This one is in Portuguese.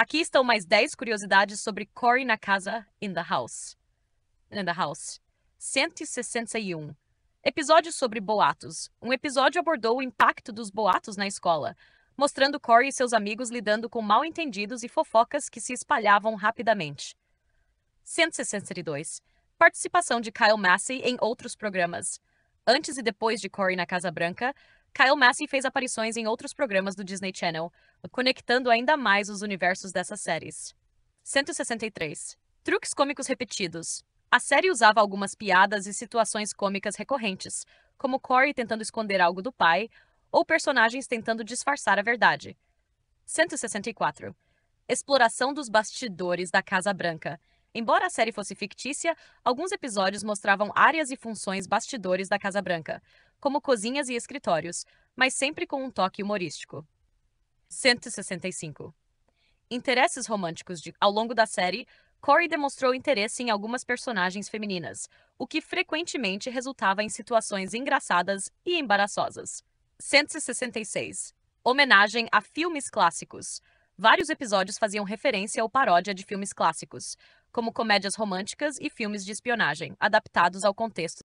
Aqui estão mais 10 curiosidades sobre Cory na casa in the house. In the house. 161. Episódio sobre boatos. Um episódio abordou o impacto dos boatos na escola, mostrando Cory e seus amigos lidando com mal-entendidos e fofocas que se espalhavam rapidamente. 162. Participação de Kyle Massey em outros programas. Antes e depois de Cory na Casa Branca, Kyle Massey fez aparições em outros programas do Disney Channel, conectando ainda mais os universos dessas séries. 163. Truques cômicos repetidos. A série usava algumas piadas e situações cômicas recorrentes, como Corey tentando esconder algo do pai ou personagens tentando disfarçar a verdade. 164. Exploração dos bastidores da Casa Branca. Embora a série fosse fictícia, alguns episódios mostravam áreas e funções bastidores da Casa Branca, como cozinhas e escritórios, mas sempre com um toque humorístico. 165. Interesses românticos de... ao longo da série, Corey demonstrou interesse em algumas personagens femininas, o que frequentemente resultava em situações engraçadas e embaraçosas. 166. Homenagem a filmes clássicos. Vários episódios faziam referência ou paródia de filmes clássicos, como comédias românticas e filmes de espionagem, adaptados ao contexto